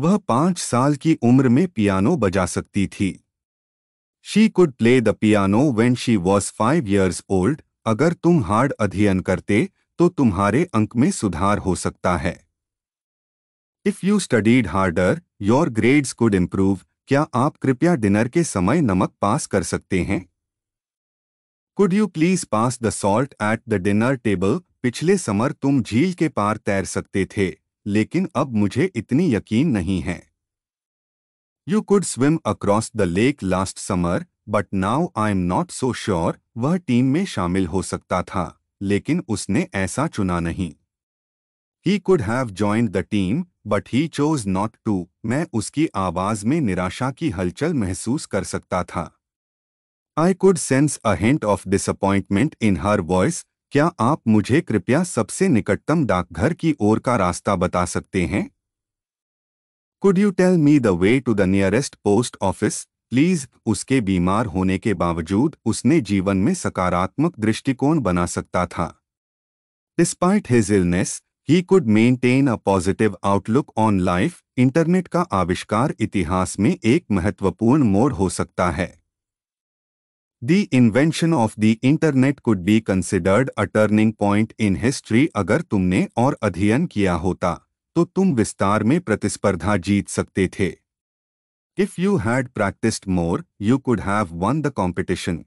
वह पांच साल की उम्र में पियानो बजा सकती थी she could play the piano when she was five years old अगर तुम हार्ड अध्ययन करते तो तुम्हारे अंक में सुधार हो सकता है if you studied harder your grades could improve क्या आप कृपया डिनर के समय नमक पास कर सकते हैं could you please pass the salt at the dinner table पिछले समर तुम झील के पार तैर सकते थे लेकिन अब मुझे इतनी यकीन नहीं है you could swim across the lake last summer but now I am not so sure वह टीम में शामिल हो सकता था लेकिन उसने ऐसा चुना नहीं he could have join the team but he chose not to मैं उसकी आवाज में निराशा की हलचल महसूस कर सकता था I could sense a hint of disappointment in her voice क्या आप मुझे कृपया सबसे निकटतम डाकघर की ओर का रास्ता बता सकते हैं could you tell me the way to the nearest post office please उसके बीमार होने के बावजूद उसने जीवन में सकारात्मक दृष्टिकोण बना सकता था despite his illness he could maintain a positive outlook on life internet का आविष्कार इतिहास में एक महत्वपूर्ण मोड़ हो सकता है The invention of the internet could be considered a turning point in history अगर तुमने और अध्ययन किया होता तो तुम विस्तार में प्रतिस्पर्धा जीत सकते थे If you had practiced more, you could have won the competition.